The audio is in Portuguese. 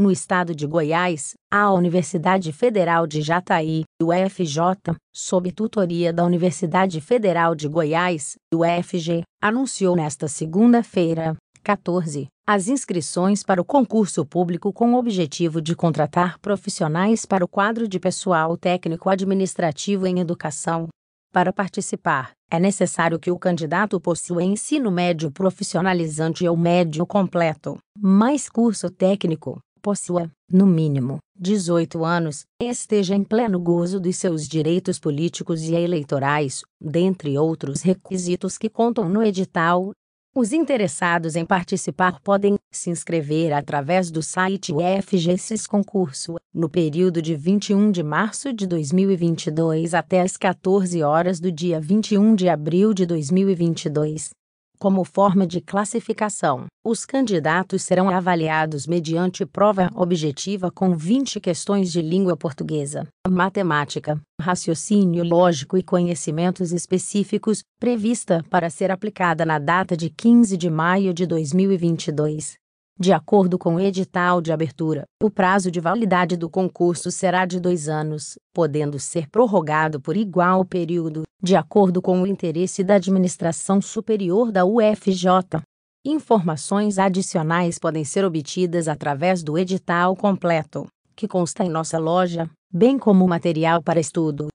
No estado de Goiás, a Universidade Federal de Jataí, UFJ, sob tutoria da Universidade Federal de Goiás, UFG, anunciou nesta segunda-feira, 14, as inscrições para o concurso público com o objetivo de contratar profissionais para o quadro de pessoal técnico administrativo em educação. Para participar, é necessário que o candidato possua ensino médio profissionalizante ou médio completo, mais curso técnico, possua, no mínimo, 18 anos, esteja em pleno gozo dos seus direitos políticos e eleitorais, dentre outros requisitos que contam no edital. Os interessados em participar podem se inscrever através do site UFGCIS Concurso, no período de 21 de março de 2022 até as 14 horas do dia 21 de abril de 2022. Como forma de classificação, os candidatos serão avaliados mediante prova objetiva com 20 questões de língua portuguesa, matemática, raciocínio lógico e conhecimentos específicos, prevista para ser aplicada na data de 15 de maio de 2022. De acordo com o edital de abertura, o prazo de validade do concurso será de dois anos, podendo ser prorrogado por igual período, de acordo com o interesse da Administração Superior da UFJ. Informações adicionais podem ser obtidas através do edital completo, que consta em nossa loja, bem como material para estudo.